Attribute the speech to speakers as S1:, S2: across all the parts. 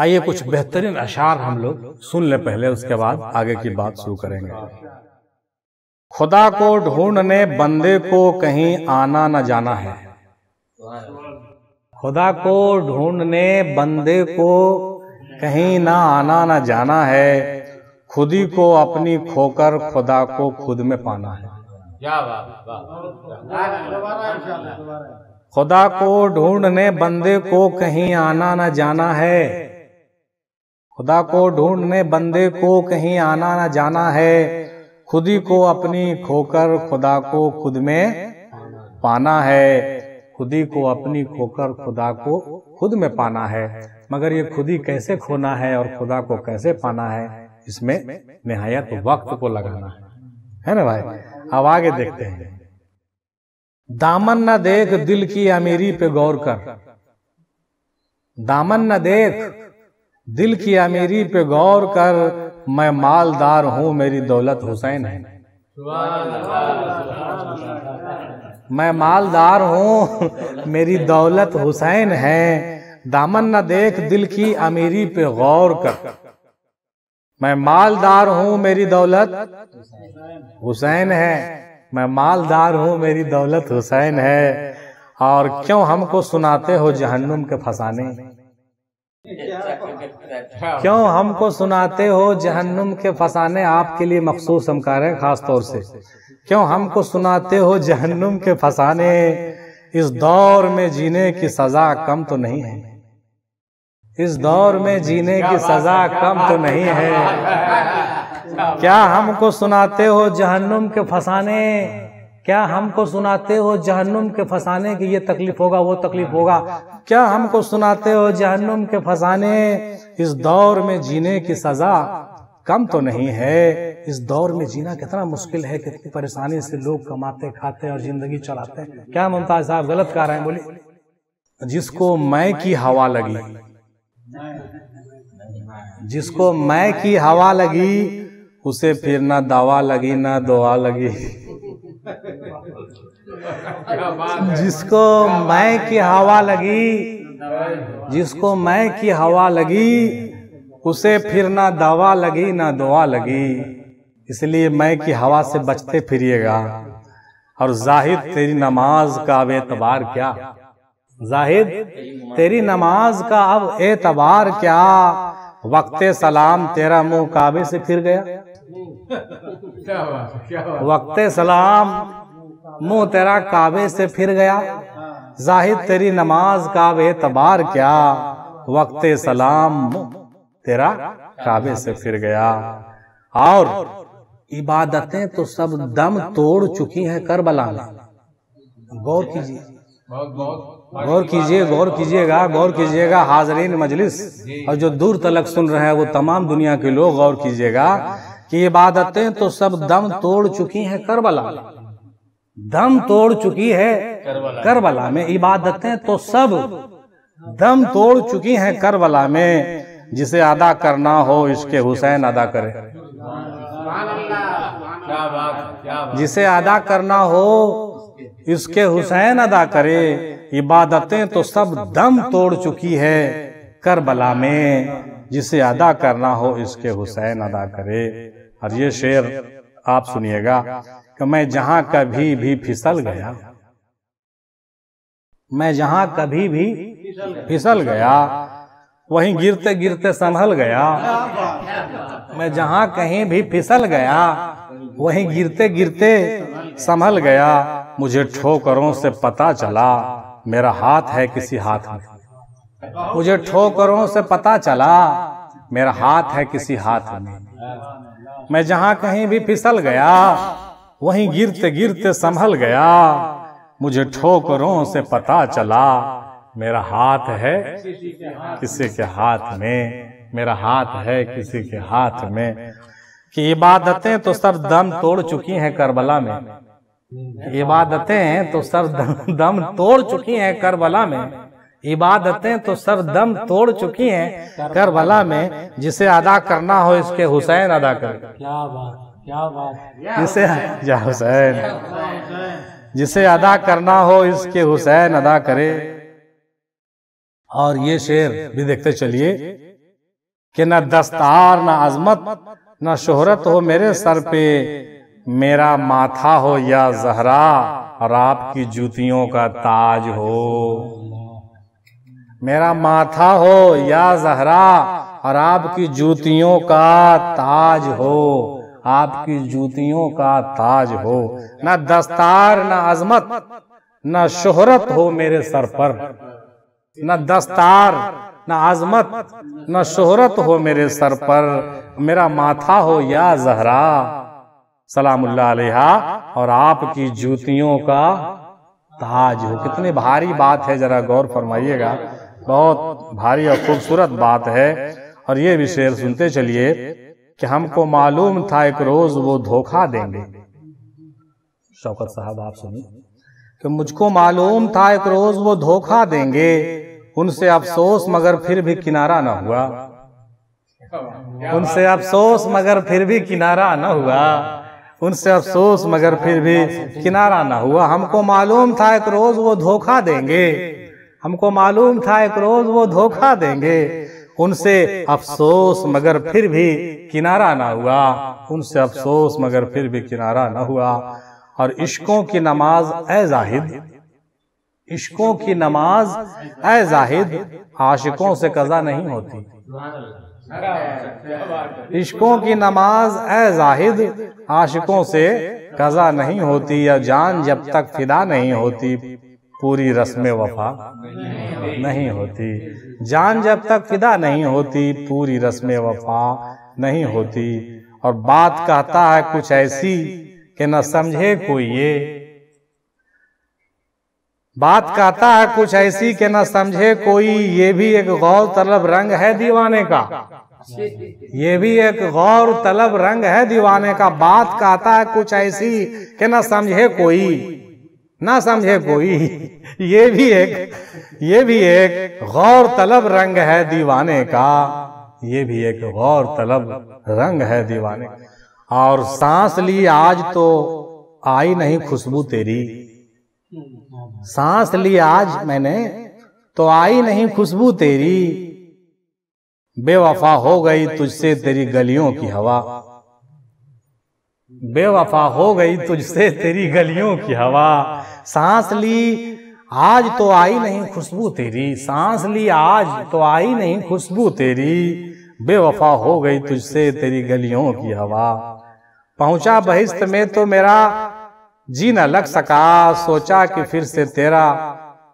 S1: आइए कुछ बेहतरीन अशार हम लोग सुन ले पहले उसके बाद आगे की बात शुरू करेंगे खुदा को ढूंढने बंदे को कहीं आना न जाना है खुदा को ढूंढने बंदे को कहीं ना आना ना जाना है खुदी को अपनी खोकर खुदा को खुद में पाना है खुदा को ढूंढने बंदे को कहीं आना ना जाना है खुदा को ढूंढने बंदे को कहीं आना ना जाना है खुदी को अपनी खोकर खुदा को खुद में पाना है खुदी को अपनी खोकर खुदा को खुद में पाना है मगर ये खुदी कैसे खोना है और खुदा को कैसे पाना है इसमें नहायत वक्त को लगाना है है ना भाई अब आगे देखते हैं दामन न देख दिल की अमीरी पे गौर कर दामन न देख दिल की अमीरी पे गौर कर मैं मालदार हूँ मेरी दौलत हुसैन है मैं मालदार हूँ मेरी दौलत हुसैन है दामन न देख दिल की अमीरी पे गौर कर मैं मालदार हूँ मेरी दौलत हुसैन है मैं मालदार हूँ मेरी दौलत हुसैन है और क्यों हमको सुनाते हो जहन्नुम के फसाने क्यों हमको सुनाते हो जहन्नुम के फसाने आपके लिए मखसूस हम कर रहे हैं खास तौर से क्यों हमको सुनाते हो जहन्नुम के फसाने इस दौर में जीने की सजा कम तो नहीं है इस दौर में जीने की सजा कम तो नहीं है क्या हमको सुनाते हो जहन्नुम के फसाने क्या हमको सुनाते हो जहन्नुम के फंसाने की ये तकलीफ होगा वो तकलीफ होगा क्या हमको सुनाते हो जहन्नुम के फंसाने इस दौर में जीने की सजा कम तो नहीं है इस दौर में जीना कितना मुश्किल है कितनी परेशानी से लोग कमाते खाते और जिंदगी चलाते हैं क्या मुमताज साहब गलत कह रहे हैं बोले जिसको मैं की हवा लगी जिसको मैं की हवा लगी उसे फिर ना दवा लगी ना दुआ लगी जिसको मैं की हवा लगी जिसको मैं की हवा लगी उसे फिर ना दवा लगी ना दुआ लगी इसलिए मैं की हवा से बचते फिरिएगा और जाहिद तेरी नमाज का अब एतबार क्या जाहिद तेरी नमाज का अब एतबार क्या वक्त सलाम तेरा मुंह काबे से फिर गया क्या बात क्या वक्त सलाम मुंह तेरा काबे से फिर गया जाहिद तेरी नमाज का बेतबार क्या वक्त सलाम तेरा काबे से फिर गया और इबादतें तो सब दम तोड़ चुकी हैं करबला में गौर कीजिए गौर कीजिए गौर कीजिएगा गौर कीजिएगा हाजरीन मजलिस और जो दूर तलक सुन रहे हैं वो तमाम दुनिया के लोग गौर कीजिएगा कि इबादतें तो सब दम तोड़ चुकी हैं करबला दम तोड़ चुकी है करबला में इबादतें तो सब दम तोड़ चुकी हैं करबला में जिसे अदा करना हो इसके हुसैन अदा करे जिसे अदा करना हो इसके हुसैन अदा करे इबादतें तो सब दम तोड़ चुकी है करबला में जिसे अदा करना हो इसके हुसैन अदा करे और ये शेर आप सुनिएगा कि मैं जहां कभी भी फिसल गया मैं जहां कभी भी फिसल गया वहीं गिरते गिरते संभल गया मैं जहां कहीं भी फिसल गया वहीं गिरते गिरते संभल गया मुझे ठोकरों से पता चला मेरा हाथ है किसी हाथ में मुझे ठोकरों से पता चला मेरा हाथ है किसी हाथ में मैं जहाँ कहीं भी फिसल गया वहीं गिरते गिरते संभल गया मुझे ठोकरों से पता चला मेरा हाथ है किसी के हाथ में मेरा हाथ है किसी के हाथ में कि इबादतें तो सर दम तोड़ चुकी हैं करबला में इबादतें तो सर दम तोड़ चुकी हैं करबला में इबादतें तो सब दम तोड़ चुकी हैं करबला में जिसे अदा करना हो इसके हुसैन अदा कर क्या क्या बात जिसे या हुसैन जिसे अदा करना हो इसके हुसैन अदा करे और ये शेर भी देखते चलिए कि न दस्तार न अजमत न शोहरत हो मेरे सर पे मेरा माथा हो या जहरा और आपकी जूतियों का ताज हो मेरा माथा हो या जहरा और आपकी जूतियों का ताज हो आपकी जूतियों का ताज हो ना दस्तार ना अजमत ना शोहरत हो मेरे सर पर ना दस्तार ना आजमत ना शोहरत हो मेरे सर पर मेरा माथा हो या जहरा सलामुल्ला और आपकी जूतियों का ताज हो कितनी भारी बात है जरा गौर फरमाइएगा बहुत भारी और खूबसूरत बात है और ये भी शेर सुनते चलिए कि हमको मालूम था एक रोज वो धोखा देंगे शौकत साहब आप सुनिए कि मुझको मालूम था एक रोज वो धोखा देंगे उनसे अफसोस मगर फिर भी किनारा ना हुआ उनसे अफसोस मगर फिर भी किनारा ना हुआ उनसे अफसोस मगर फिर भी किनारा ना हुआ हमको मालूम था एक रोज वो धोखा देंगे हमको मालूम था एक रोज वो धोखा देंगे उनसे अफसोस मगर फिर भी किनारा ना हुआ उनसे अफसोस मगर फिर भी किनारा ना हुआ और इश्कों की नमाज ए जाहिद इश्कों की नमाज ए जाहिद आशिकों से कजा नहीं होती इश्कों की नमाज ए जाहिद आशिकों से कजा नहीं होती या जान जब तक फिदा नहीं होती पूरी रस्म वफा नहीं होती जान जब तक फिदा नहीं होती पूरी रस्म वफा नहीं होती और बात कहता है कुछ ऐसी कि न समझे कोई ये बात कहता है कुछ ऐसी कि न समझे कोई ये भी एक गौर तलब रंग है दीवाने का ये भी एक गौर तलब रंग है दीवाने का बात कहता है कुछ ऐसी कि न समझे कोई ना समझे कोई ये भी एक ये भी एक गौर तलब रंग है दीवाने का ये भी एक गौर तलब रंग है दीवाने और सांस ली आज तो आई नहीं खुशबू तेरी सांस ली आज मैंने तो आई नहीं खुशबू तेरी बेवफा हो गई तुझसे तेरी गलियों की हवा बेवफा हो गई तुझसे तेरी गलियों की हवा सांस ली आज तो आई नहीं खुशबू तेरी सांस ली आज तो आई नहीं खुशबू तेरी बेवफा हो गई तुझसे तेरी गलियों की हवा पहुंचा बहिस्त में तो मेरा जी न लग सका सोचा कि फिर से तेरा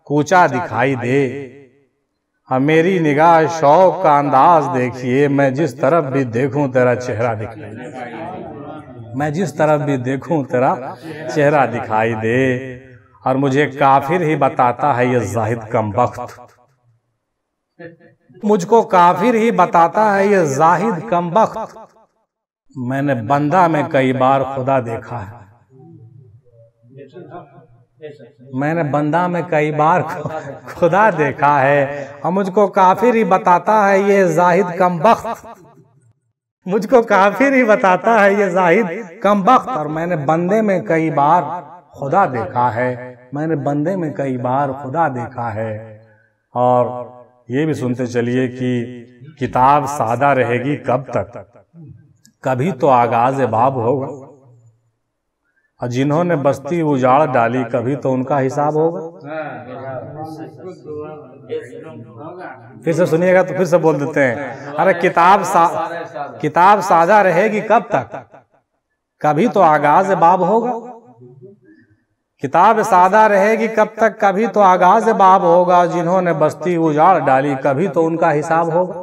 S1: कूचा दिखाई दे अब हाँ, मेरी निगाह शौक का अंदाज देखिए मैं जिस तरफ भी देखूं तेरा चेहरा दिखाई दे मैं जिस तरफ भी देखूं तेरा चेहरा दिखाई दे और मुझे काफिर ही बताता है ये जाहिद कम वक्त मुझको काफिर ही बताता है ये जाहिद कम वक्त मैंने बंदा में कई बार खुदा देखा है मैंने बंदा में कई बार खुदा देखा है और मुझको काफिर ही बताता है ये जाहिद कम वक्त मुझको काफिर ही बताता है ये जाहिद कम वक्त और मैंने बंदे में कई बार खुदा देखा है मैंने बंदे में कई बार खुदा देखा है और ये भी सुनते चलिए कि किताब सादा रहेगी कब तक कभी तो आगाज बाब होगा और जिन्होंने बस्ती उजाड़ डाली कभी तो उनका हिसाब होगा फिर से सुनिएगा तो फिर से बोल देते हैं अरे किताब सा, किताब साझा रहेगी कब तक कभी तो आगाज बाब होगा किताब सादा रहेगी कब तक कभी तो आगाज बाब होगा जिन्होंने बस्ती उजाड़ डाली कभी तो उनका हिसाब होगा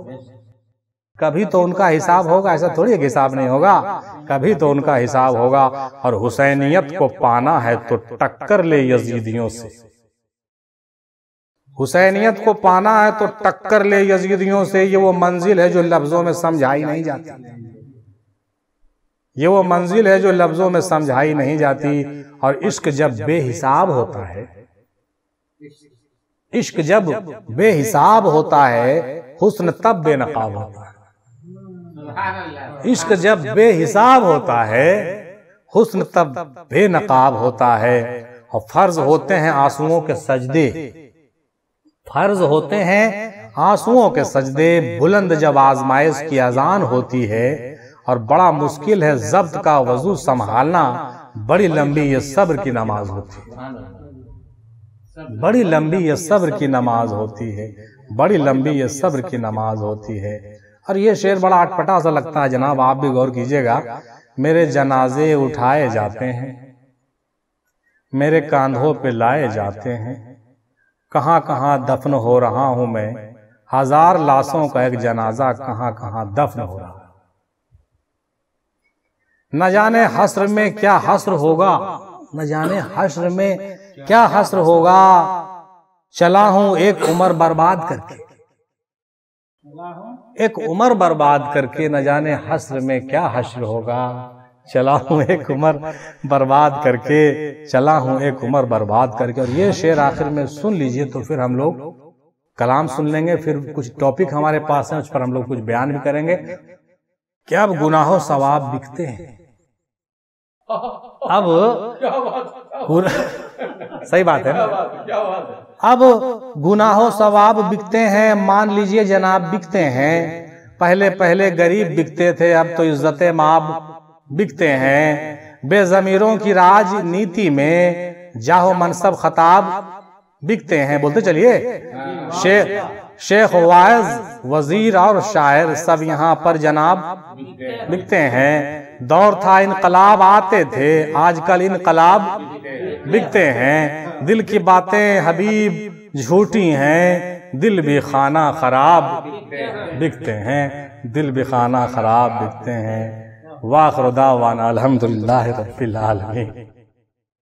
S1: तो कभी तो उनका हिसाब होगा ऐसा थोड़ी हिसाब नहीं होगा कभी तो, तो उनका हिसाब होगा और हुसैनियत को पाना है तो, तो टक्कर ले यजीदियों से हुसैनियत को पाना है तो टक्कर ले यजीदियों से ये वो मंजिल है जो लफ्जों में समझाई नहीं जाती ये वो मंजिल है जो लफ्जों में समझाई नहीं जाती और इश्क जब बेहिसाब होता है इश्क जब बेहिसाब होता है हुस्न तब बेनकाब होता है इश्क जब बेहिसाब होता है हुस्न तब बेनकाब होता है और फर्ज होते हैं आंसुओं के सजदे फर्ज होते हैं आंसुओं के सजदे बुलंद जब आजमाइश की अजान होती है और बड़ा मुश्किल है जब्त का वजू संभालना बड़ी लंबी ये सब्र की नमाज होती है बड़ी लंबी ये सब्र की नमाज होती है बड़ी लंबी ये सब्र की नमाज होती है और ये शेर बड़ा अटपटा सा लगता है जनाब आप भी गौर कीजिएगा मेरे जनाजे उठाए जाते हैं मेरे कांधों पे लाए जाते हैं कहाँ कहाँ दफन हो रहा हूं मैं हजार लाशों का एक जनाजा कहाँ कहाँ दफन हो रहा न जाने हस्र में क्या हस्र होगा न जाने हस्र में क्या हस्र होगा चला हूं एक उम्र बर्बाद करके एक उम्र बर्बाद करके न जाने हश्र में क्या हश्र होगा चला हूँ एक उम्र बर्बाद करके चला हूँ एक उम्र बर्बाद करके और ये शेर आखिर में सुन लीजिए तो फिर हम लोग कलाम सुन लेंगे फिर कुछ टॉपिक हमारे पास है उस पर हम लोग कुछ बयान भी करेंगे क्या अब गुनाहों सवाब बिकते हैं अब सही बात है ना अब गुनाहो सवाब बिकते हैं मान लीजिए जनाब बिकते हैं पहले पहले गरीब बिकते थे अब तो इज्जत माब बिकते हैं बेजमीरों की राजनीति में जाहो मनसब खताब बिकते हैं बोलते चलिए शेख शेख वायज वजीर और शायर सब यहाँ पर जनाब बिकते हैं दौर था इनकलाब आते थे आजकल इनकलाब बिकते हैं दिल की बातें हबीब झूठी हैं दिल भी खाना खराब बिकते हैं दिल भी खाना खराब बिकते हैं वाखरदा वाना अलहमदिल्ला